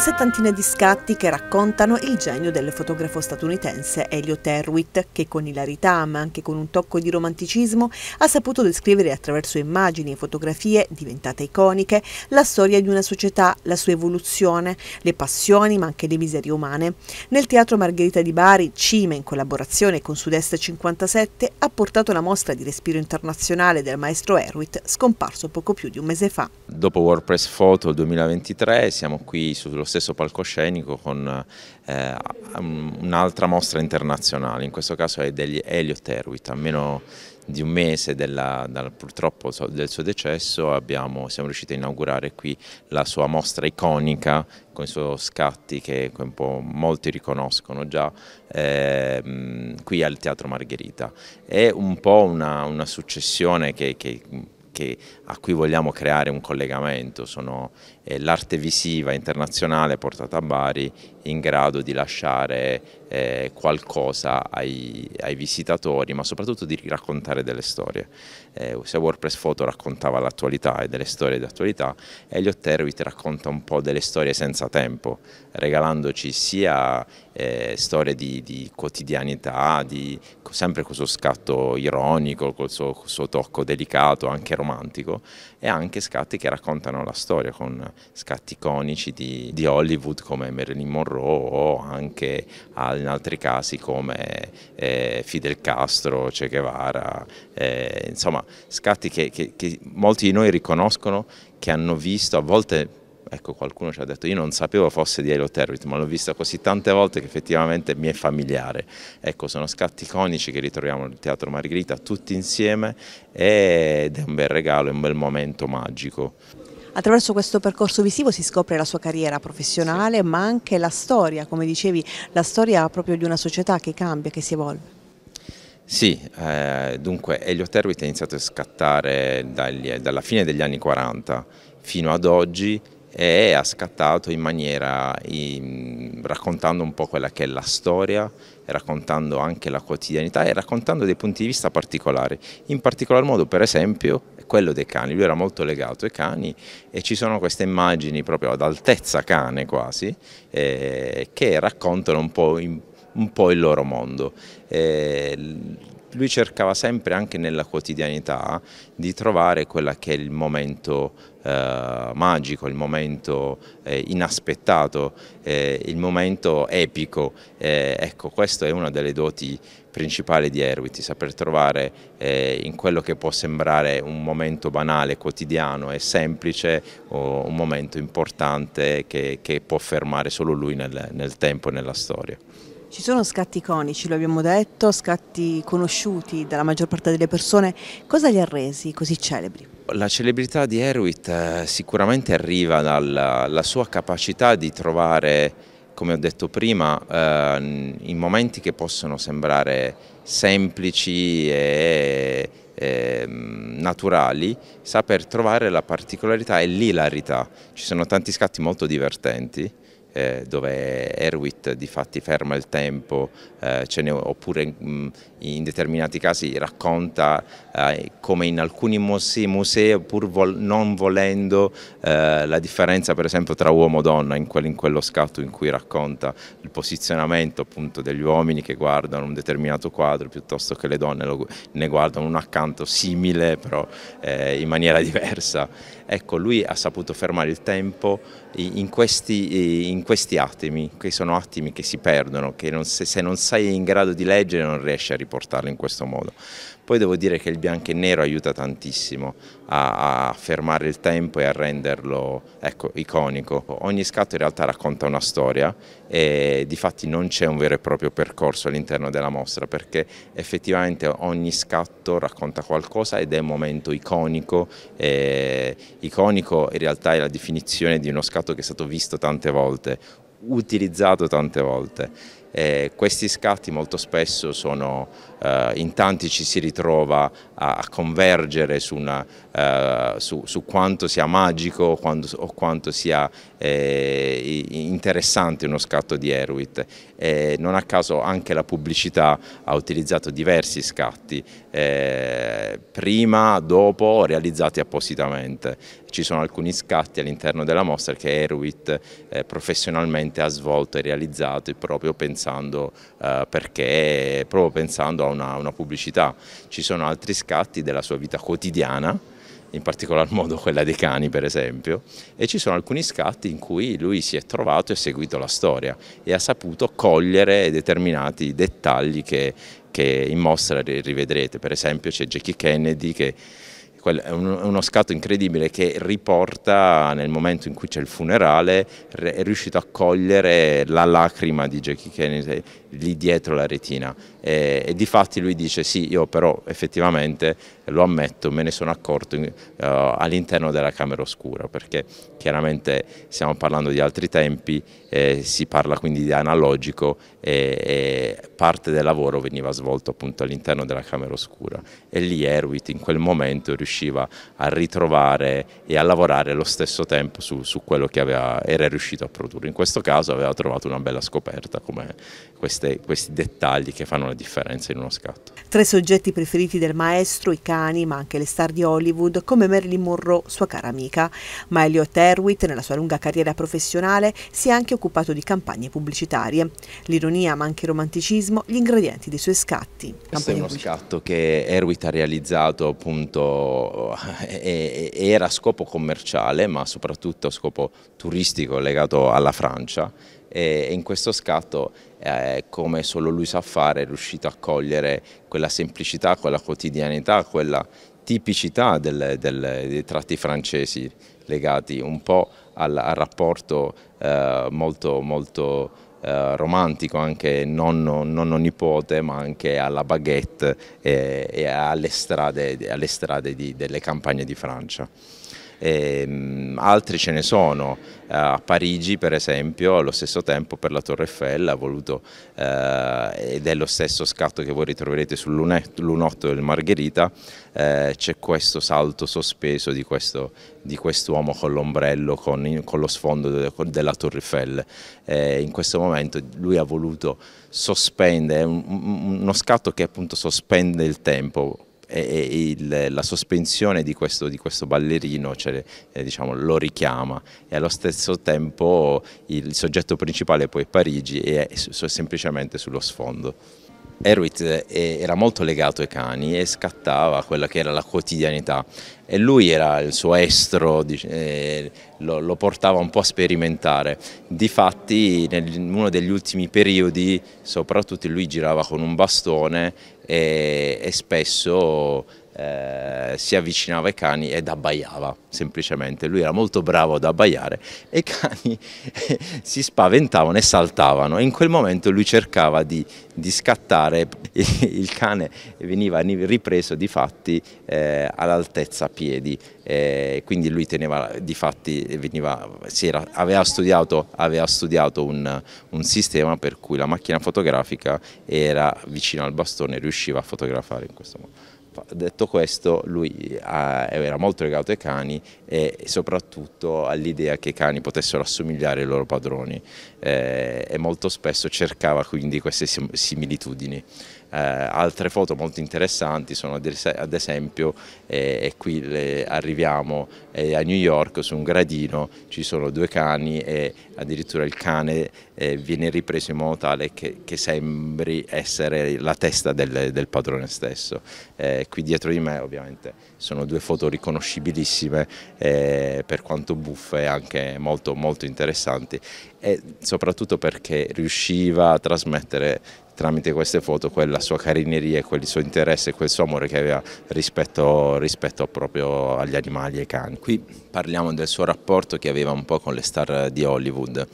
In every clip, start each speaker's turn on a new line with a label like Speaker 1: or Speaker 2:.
Speaker 1: una settantina di scatti che raccontano il genio del fotografo statunitense Elliot Erwitt, che con ilarità ma anche con un tocco di romanticismo ha saputo descrivere attraverso immagini e fotografie diventate iconiche la storia di una società, la sua evoluzione, le passioni ma anche le miserie umane. Nel teatro Margherita di Bari, Cime in collaborazione con Sud-Est 57 ha portato la mostra di respiro internazionale del maestro Erwitt, scomparso poco più di un mese fa.
Speaker 2: Dopo WordPress Photo 2023 siamo qui sullo stesso palcoscenico con eh, um, un'altra mostra internazionale, in questo caso è degli Elliot Erwitt, a meno di un mese della, dal, purtroppo del suo decesso abbiamo, siamo riusciti a inaugurare qui la sua mostra iconica con i suoi scatti che un po' molti riconoscono già eh, qui al Teatro Margherita. È un po' una, una successione che, che che, a cui vogliamo creare un collegamento, sono eh, l'arte visiva internazionale portata a Bari in grado di lasciare eh, qualcosa ai, ai, visitatori, ma soprattutto di raccontare delle storie. Eh, se WordPress Photo raccontava l'attualità e delle storie di attualità, Elliot Terwit racconta un po' delle storie senza tempo, regalandoci sia eh, storie di, di, quotidianità, di, sempre con suo scatto ironico, col suo, col suo tocco delicato, anche romantico, e anche scatti che raccontano la storia con scatti iconici di, di Hollywood come Marilyn Monroe o anche in altri casi come eh, Fidel Castro, Che Guevara, eh, insomma scatti che, che, che molti di noi riconoscono che hanno visto a volte ecco qualcuno ci ha detto io non sapevo fosse di Ailo Territ ma l'ho vista così tante volte che effettivamente mi è familiare, ecco sono scatti iconici che ritroviamo nel Teatro Margherita tutti insieme ed è un bel regalo, è un bel momento magico.
Speaker 1: Attraverso questo percorso visivo si scopre la sua carriera professionale sì. ma anche la storia, come dicevi, la storia proprio di una società che cambia, che si evolve.
Speaker 2: Sì, eh, dunque Elio Terwit ha iniziato a scattare dagli, dalla fine degli anni 40 fino ad oggi e ha scattato in maniera, in, raccontando un po' quella che è la storia, raccontando anche la quotidianità e raccontando dei punti di vista particolari, in particolar modo per esempio quello dei cani, lui era molto legato ai cani e ci sono queste immagini proprio ad altezza cane quasi, eh, che raccontano un po', in, un po', il loro mondo. Eh, lui cercava sempre anche nella quotidianità di trovare quella che è il momento eh, magico, il momento eh, inaspettato, eh, il momento epico. Eh, ecco, questa è una delle doti principali di Erwitt, saper trovare eh, in quello che può sembrare un momento banale, quotidiano e semplice, o un momento importante che, che può fermare solo lui nel, nel tempo e nella storia.
Speaker 1: Ci sono scatti iconici, lo abbiamo detto, scatti conosciuti dalla maggior parte delle persone. Cosa li ha resi così celebri?
Speaker 2: La celebrità di Erwit eh, sicuramente arriva dalla sua capacità di trovare, come ho detto prima, eh, in momenti che possono sembrare semplici e eh, naturali, saper trovare la particolarità e l'ilarità. Ci sono tanti scatti molto divertenti eh, dove Erwitt di fatti ferma il tempo eh, ne, oppure mh, mm, in determinati casi racconta eh, come in alcuni musei, musei pur vol non volendo eh, la differenza per esempio tra uomo e donna in, quel, in quello scatto in cui racconta il posizionamento appunto degli uomini che guardano un determinato quadro piuttosto che le donne lo, ne guardano un accanto simile però eh, in maniera diversa. Ecco, lui ha saputo fermare il tempo in questi, in questi, attimi, che sono attimi che si perdono, che non, se, se, non sei in grado di leggere non riesci a riportarli in questo modo. Poi devo dire che il bianco e nero aiuta tantissimo a, a fermare il tempo e a renderlo ecco, iconico. Ogni scatto in realtà racconta una storia e di fatti non c'è un vero e proprio percorso all'interno della mostra perché effettivamente ogni scatto racconta qualcosa ed è un momento iconico. E, iconico in realtà è la definizione di uno scatto che è stato visto tante volte, utilizzato tante volte e eh, questi scatti molto spesso sono, eh, in tanti ci si ritrova a, a convergere su, una, eh, su, su, quanto sia magico quando, o quanto sia eh, interessante uno scatto di Erwit. E eh, non a caso anche la pubblicità ha utilizzato diversi scatti, eh, prima, dopo, realizzati appositamente. Ci sono alcuni scatti all'interno della mostra che Erwit professionalmente ha svolto e realizzato e proprio pensando pensando, eh, perché, proprio pensando a una, una pubblicità. Ci sono altri scatti della sua vita quotidiana, in particolar modo quella dei cani per esempio, e ci sono alcuni scatti in cui lui si è trovato e ha seguito la storia e ha saputo cogliere determinati dettagli che, che in mostra rivedrete, per esempio c'è Jackie Kennedy che è uno scatto incredibile che riporta nel momento in cui c'è il funerale, è riuscito a cogliere la lacrima di Jackie Kennedy lì dietro la retina e, e di fatti lui dice sì io però effettivamente lo ammetto me ne sono accorto uh, all'interno della camera oscura perché chiaramente stiamo parlando di altri tempi eh, si parla quindi di analogico e, e, parte del lavoro veniva svolto appunto all'interno della camera oscura e lì Erwitt in quel momento riusciva a ritrovare e a lavorare allo stesso tempo su, su quello che aveva, era riuscito a produrre in questo caso aveva trovato una bella scoperta come questa queste, questi dettagli che fanno la differenza in uno scatto.
Speaker 1: Tra i soggetti preferiti del maestro, i cani, ma anche le star di Hollywood, come Marilyn Monroe, sua cara amica. Ma Elliot Erwitt, nella sua lunga carriera professionale, si è anche occupato di campagne pubblicitarie. L'ironia, ma anche il romanticismo, gli ingredienti dei suoi scatti. Questo è uno scatto
Speaker 2: che Erwitt ha realizzato appunto, era a scopo commerciale, ma soprattutto a scopo turistico legato alla Francia e in questo scatto eh, come solo lui sa fare è riuscito a cogliere quella semplicità, quella quotidianità, quella tipicità del, del, dei tratti francesi legati un po' al, al rapporto eh, molto, molto eh, romantico anche nonno-nipote nonno ma anche alla baguette e, eh, e alle strade, alle strade di, delle campagne di Francia. Ehm, altri ce ne sono, eh, a Parigi per esempio allo stesso tempo per la Torre Eiffel ha voluto, eh, ed è lo stesso scatto che voi ritroverete sull'unotto del Margherita, eh, c'è questo salto sospeso di, questo, di quest'uomo con l'ombrello, con, con, lo sfondo de, con, della Torre Eiffel. Eh, in questo momento lui ha voluto sospendere, un, uno scatto che appunto sospende il tempo, e il, la sospensione di questo, di questo ballerino cioè, eh, diciamo, lo richiama e allo stesso tempo il soggetto principale è poi Parigi e è semplicemente sullo sfondo. Erwitt eh, era molto legato ai cani e scattava quella che era la quotidianità e lui era il suo estro, eh, lo, portava un po' a sperimentare. Difatti in uno degli ultimi periodi soprattutto lui girava con un bastone eh, e spesso eh, si avvicinava ai cani ed abbaiava semplicemente, lui era molto bravo ad abbaiare e i cani si spaventavano e saltavano e in quel momento lui cercava di, di scattare, il cane veniva ripreso di fatti eh, all'altezza piedi, quindi lui teneva di fatti, veniva, era, aveva, studiato, aveva studiato un, un sistema per cui la macchina fotografica era vicino al bastone e riusciva a fotografare in questo modo. Detto questo, lui ah, era molto legato ai cani e soprattutto all'idea che i cani potessero assomigliare ai loro padroni eh, e molto spesso cercava quindi queste similitudini. Eh, altre foto molto interessanti sono ad esempio, eh, e qui le, arriviamo eh, a New York, su un gradino ci sono due cani e addirittura il cane eh, viene ripreso in modo tale che, che sembri essere la testa del, del padrone stesso. Eh, qui dietro di me ovviamente sono due foto riconoscibilissime eh, per quanto buffe e anche molto, molto interessanti e soprattutto perché riusciva a trasmettere tramite queste foto quella sua carineria, quel suo interesse, quel suo amore che aveva rispetto, rispetto proprio agli animali e ai cani. Qui parliamo del suo rapporto che aveva un po' con le star di Hollywood.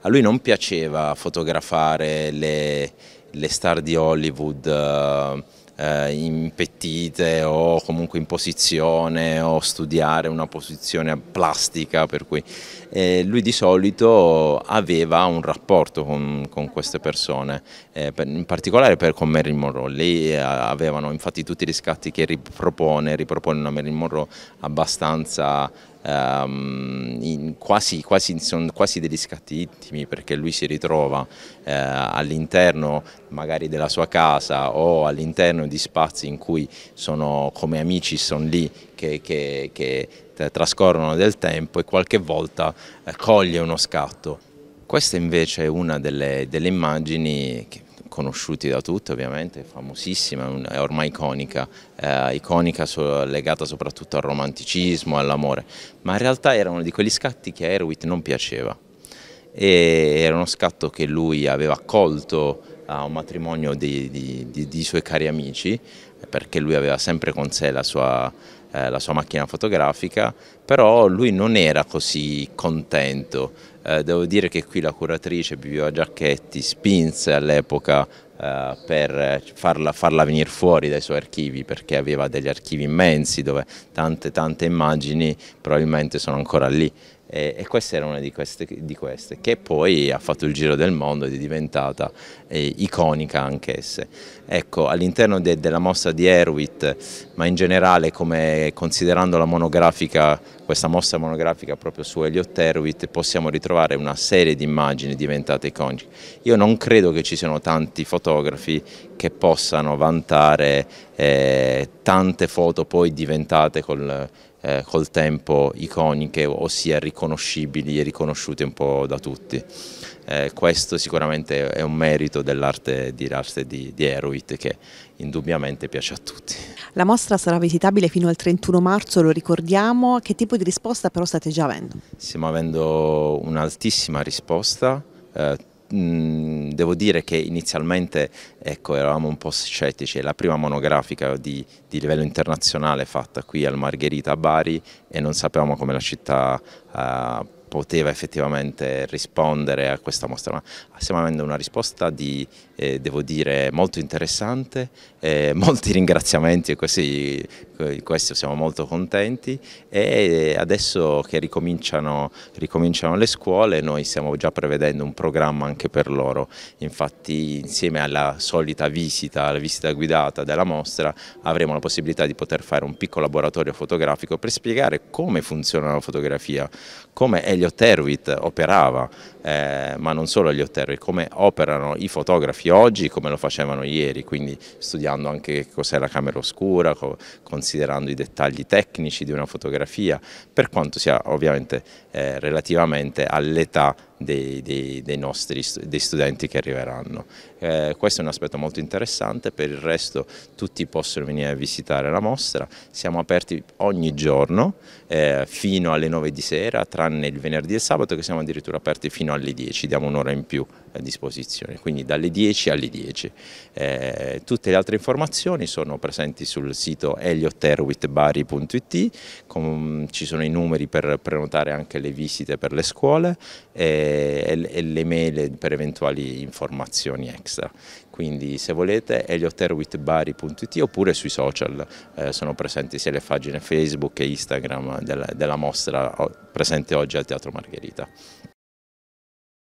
Speaker 2: A lui non piaceva fotografare le, le star di Hollywood eh, eh, impettite o comunque in posizione o studiare una posizione plastica per cui eh, lui di solito aveva un rapporto con, con queste persone eh, per, in particolare per, con Marilyn Monroe lì eh, avevano infatti tutti i riscatti che ripropone, ripropone una Marilyn Monroe abbastanza ehm, quasi, quasi, sono quasi degli scatti intimi perché lui si ritrova eh, all'interno magari della sua casa o all'interno di spazi in cui sono come amici, sono lì che, che, che trascorrono del tempo e qualche volta eh, coglie uno scatto. Questa invece è una delle, delle immagini che conosciuti da tutti ovviamente, famosissima, è ormai iconica, eh, iconica so, legata soprattutto al romanticismo, all'amore, ma in realtà era uno di quegli scatti che a Erwitt non piaceva e era uno scatto che lui aveva accolto a un matrimonio di, di, di, di suoi cari amici perché lui aveva sempre con sé la sua, eh, la sua macchina fotografica, però lui non era così contento. Eh, devo dire che qui la curatrice Bivio Giacchetti spinse all'epoca eh, per farla, farla venire fuori dai suoi archivi perché aveva degli archivi immensi dove tante tante immagini probabilmente sono ancora lì e, e questa era una di queste, di queste, che poi ha fatto il giro del mondo ed è diventata eh, iconica anch'essa. Ecco, all'interno de, della mossa di Erwitt, ma in generale come, considerando la monografica questa mostra monografica proprio su Elliot Erwitt possiamo ritrovare una serie di immagini diventate iconiche. Io non credo che ci siano tanti fotografi che possano vantare eh, tante foto poi diventate col, eh, col tempo iconiche, ossia riconoscibili e riconosciute un po' da tutti. Eh, questo sicuramente è un merito dell'arte di, di, di Erwitt che indubbiamente piace a tutti.
Speaker 1: La mostra sarà visitabile fino al 31 marzo, lo ricordiamo, che tipo di risposta però state già avendo?
Speaker 2: Stiamo avendo un'altissima risposta, eh, devo dire che inizialmente ecco, eravamo un po' scettici, è la prima monografica di, di, livello internazionale fatta qui al Margherita a Bari e non sapevamo come la città eh, poteva effettivamente rispondere a questa mostra. Ma stiamo avendo una risposta di, eh, devo dire, molto interessante, eh, molti ringraziamenti e così di questo siamo molto contenti e adesso che ricominciano, ricominciano, le scuole noi stiamo già prevedendo un programma anche per loro, infatti insieme alla solita visita, alla visita guidata della mostra avremo la possibilità di poter fare un piccolo laboratorio fotografico per spiegare come funziona la fotografia, come Elliot Erwitt operava, eh, ma non solo Elliot Erwitt, come operano i fotografi oggi, come lo facevano ieri, quindi studiando anche cos'è la camera oscura, considerando considerando i dettagli tecnici di una fotografia, per quanto sia ovviamente eh, relativamente all'età dei, dei, dei nostri dei studenti che arriveranno. Eh, questo è un aspetto molto interessante, per il resto tutti possono venire a visitare la mostra, siamo aperti ogni giorno eh, fino alle 9 di sera, tranne il venerdì e il sabato che siamo addirittura aperti fino alle 10, diamo un'ora in più a disposizione, quindi dalle 10 alle 10. Eh, tutte le altre informazioni sono presenti sul sito elioterwitbari.it, ci sono i numeri per prenotare anche le visite per le scuole. Eh, e, le mail per eventuali informazioni extra. Quindi se volete elioterwitbari.it oppure sui social, eh, sono presenti sia le pagine Facebook che Instagram della, della mostra presente oggi al Teatro Margherita.